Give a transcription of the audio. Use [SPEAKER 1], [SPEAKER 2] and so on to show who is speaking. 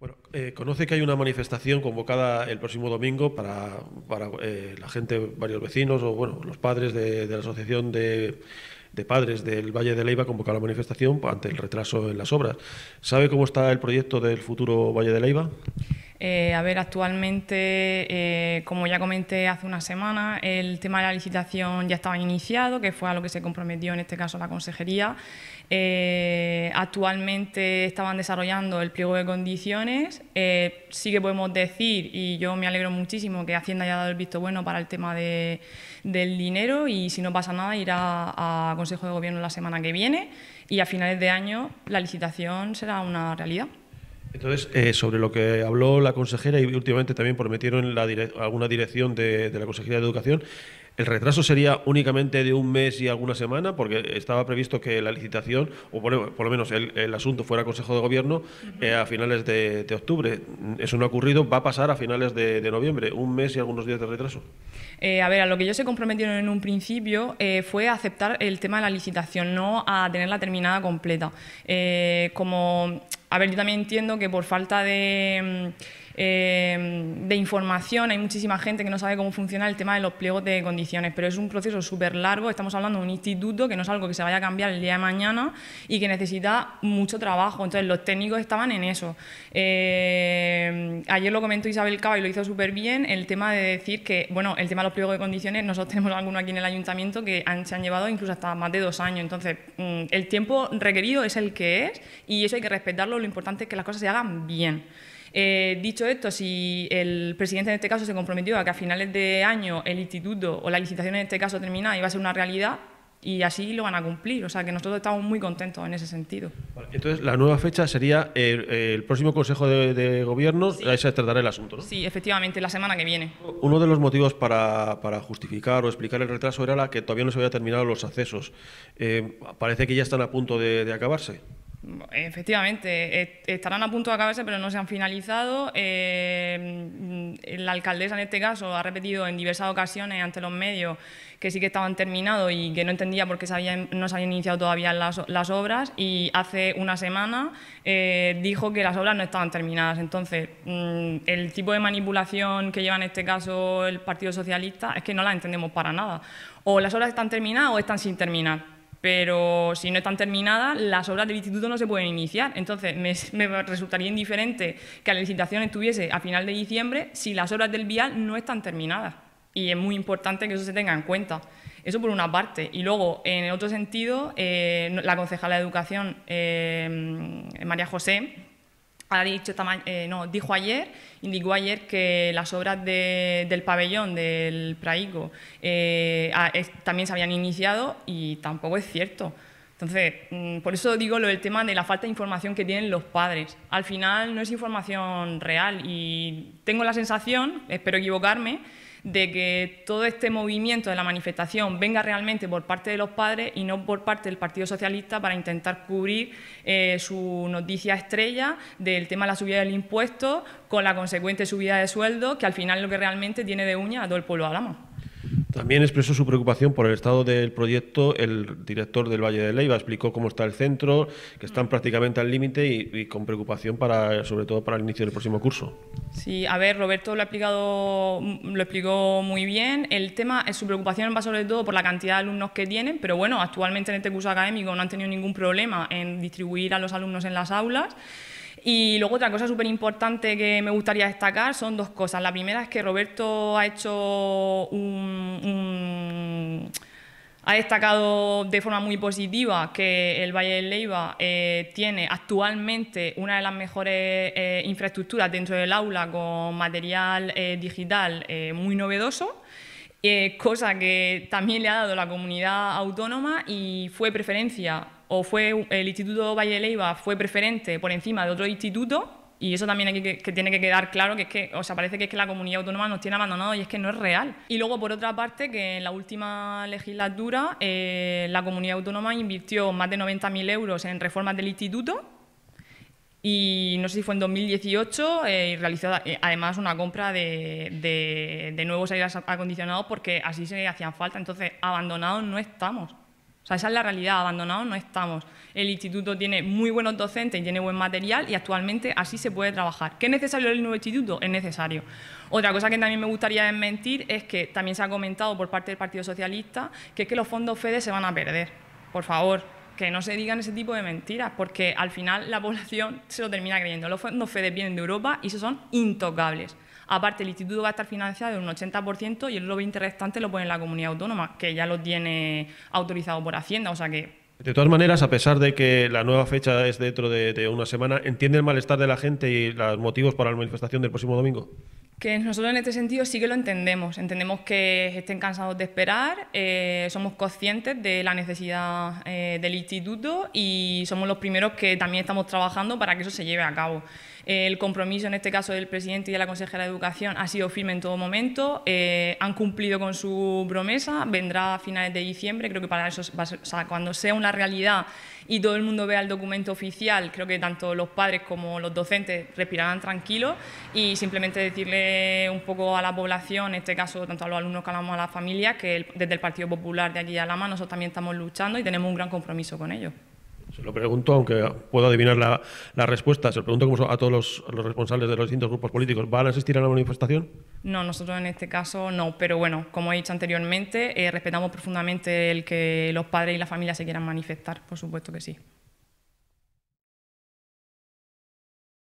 [SPEAKER 1] Bueno, eh, conoce que hay una manifestación convocada el próximo domingo para, para eh, la gente, varios vecinos o bueno, los padres de, la asociación de, de, padres del Valle de Leiva convocar la manifestación ante el retraso en las obras. ¿Sabe cómo está el proyecto del futuro Valle de Leiva?
[SPEAKER 2] Eh, a ver, actualmente, eh, como ya comenté hace una semana, el tema de la licitación ya estaba iniciado, que fue a lo que se comprometió en este caso la consejería. Eh, actualmente estaban desarrollando el pliego de condiciones. sí que podemos decir, y yo me alegro muchísimo, que Hacienda haya dado el visto bueno para el tema del dinero y si no pasa nada irá a Consejo de Gobierno la semana que viene y a finales de año la licitación será una realidad.
[SPEAKER 1] Entonces, eh, sobre lo que habló la consejera y últimamente también prometieron la alguna dirección de, la Consejería de Educación, ¿el retraso sería únicamente de un mes y alguna semana? Porque estaba previsto que la licitación, o por, lo menos el, asunto fuera Consejo de Gobierno, eh, a finales de, octubre. Eso no ha ocurrido, va a pasar a finales de, noviembre, un mes y algunos días de retraso.
[SPEAKER 2] Eh, a ver, a lo que ellos se comprometieron en un principio fue a aceptar el tema de la licitación, no a tenerla terminada completa. como a ver, yo también entiendo que por falta mm, eh, de, información hay muchísima gente que no sabe cómo funciona el tema de los pliegos de condiciones, pero es un proceso súper largo, estamos hablando de un instituto que no es algo que se vaya a cambiar el día de mañana y que necesita mucho trabajo, entonces los técnicos estaban en eso. Eh, ayer lo comentó Isabel Cava y lo hizo súper bien, el tema de decir que, bueno, el tema de los pliegos de condiciones, nosotros tenemos alguno aquí en el ayuntamiento que se han llevado incluso hasta más de dos años, entonces mm, el tiempo requerido es el que es y eso hay que respetarlo lo importante es que las cosas se hagan bien. Eh, dicho esto, si el presidente en este caso se comprometió a que a finales de año el instituto o la licitación en este caso y iba a ser una realidad, y así lo van a cumplir. O sea que nosotros estamos muy contentos en ese sentido.
[SPEAKER 1] entonces, la nueva fecha sería el, próximo Consejo de, Gobierno, ahí se tratará el asunto, ¿no?
[SPEAKER 2] Sí, efectivamente, la semana que viene.
[SPEAKER 1] Uno de los motivos para, justificar o explicar el retraso era la que todavía no se había terminado los accesos. Eh, parece que ya están a punto de, de acabarse.
[SPEAKER 2] Efectivamente, eh, estarán a punto de acabarse, pero no se han finalizado. Eh, mm, la alcaldesa, en este caso, ha repetido en diversas ocasiones ante los medios que sí que estaban terminados y que no entendía por qué no se habían iniciado todavía las, obras. Y hace una semana eh, dijo que las obras no estaban terminadas. Entonces, mm, el tipo de manipulación que lleva en este caso el Partido Socialista es que no la entendemos para nada. O las obras están terminadas o están sin terminar pero si no están terminadas, las obras del instituto no se pueden iniciar. Entonces, me, resultaría indiferente que la licitación estuviese a final de diciembre si las obras del vial no están terminadas. Y es muy importante que eso se tenga en cuenta. Eso por una parte. Y luego, en otro sentido, eh, la concejala de Educación, eh, María José, ha dicho eh, no, dijo ayer, indicó ayer que las obras del pabellón del Praico eh, también se habían iniciado y tampoco es cierto. Entonces, mm, por eso digo lo del tema de la falta de información que tienen los padres. Al final no es información real y tengo la sensación, espero equivocarme, de que todo este movimiento de la manifestación venga realmente por parte de los padres y no por parte del Partido Socialista para intentar cubrir eh, su noticia estrella del tema de la subida del impuesto con la consecuente subida de sueldo, que al final lo que realmente tiene de uña a todo el pueblo de
[SPEAKER 1] también expresó su preocupación por el estado del proyecto el director del Valle de Leiva. Explicó cómo está el centro, que están mm. prácticamente al límite y, con preocupación para, sobre todo para el inicio del próximo curso.
[SPEAKER 2] Sí, a ver, Roberto lo ha explicado, mm, lo explicó muy bien. El tema, eh, su preocupación va sobre todo por la cantidad de alumnos que tienen, pero bueno, actualmente en este curso académico no han tenido ningún problema en distribuir a los alumnos en las aulas. Y luego otra cosa súper importante que me gustaría destacar son dos cosas. La primera es que Roberto ha hecho un, ha destacado de forma muy positiva que el Valle del Leiva eh, tiene actualmente una de las mejores eh, infraestructuras dentro del aula con material eh, digital muy novedoso. cosa que también le ha dado la comunidad autónoma y fue preferencia o fue el Instituto Valle de Leiva fue preferente por encima de otro instituto, y eso también tiene que quedar claro, que es que, parece que es que la comunidad autónoma nos tiene abandonados y es que no es real. Y luego, por otra parte, que en la última legislatura eh, la comunidad autónoma invirtió más de 90.000 euros en reformas del instituto y no sé si fue en 2018 eh, y realizó eh, además una compra de, de nuevos aires acondicionados porque así se hacían falta. Entonces, abandonados no estamos. O sea, esa es la realidad, abandonados no estamos. El instituto tiene muy buenos docentes, y tiene buen material y actualmente así se puede trabajar. ¿Qué es necesario el nuevo instituto? Es necesario. Otra cosa que también me gustaría desmentir es que también se ha comentado por parte del Partido Socialista que que los fondos FEDE se van a perder. Por favor, que no se digan ese tipo de mentiras, porque al final la población se lo termina creyendo. Los fondos FEDE vienen de Europa y son intocables. Aparte, el instituto va a estar financiado en un 80% y el lobby restante lo pone en la comunidad autónoma, que ya lo tiene autorizado por Hacienda, o sea que
[SPEAKER 1] de todas maneras, a pesar de que la nueva fecha es dentro de, una semana, ¿entiende el malestar de la gente y los motivos para la manifestación del próximo domingo?
[SPEAKER 2] Que nosotros en este sentido sí que lo entendemos, entendemos que estén cansados de esperar, eh, somos conscientes de la necesidad eh, del instituto y somos los primeros que también estamos trabajando para que eso se lleve a cabo. El compromiso en este caso del presidente y de la consejera de Educación ha sido firme en todo momento, eh, han cumplido con su promesa, vendrá a finales de diciembre, creo que para eso, cuando sea una realidad y todo el mundo vea el documento oficial, creo que tanto los padres como los docentes respirarán tranquilos y simplemente decirle un poco a la población, en este caso tanto a los alumnos como a las familias, que desde el Partido Popular de aquí a Lama nosotros también estamos luchando y tenemos un gran compromiso con ellos.
[SPEAKER 1] Se lo pregunto, aunque puedo adivinar la, la respuesta, se lo pregunto a todos los, los, responsables de los distintos grupos políticos. ¿Van a asistir a la manifestación? No,
[SPEAKER 2] nosotros en este caso no, pero bueno, como he dicho anteriormente, eh, respetamos profundamente
[SPEAKER 1] el que los padres y la familia se quieran manifestar, por supuesto que sí.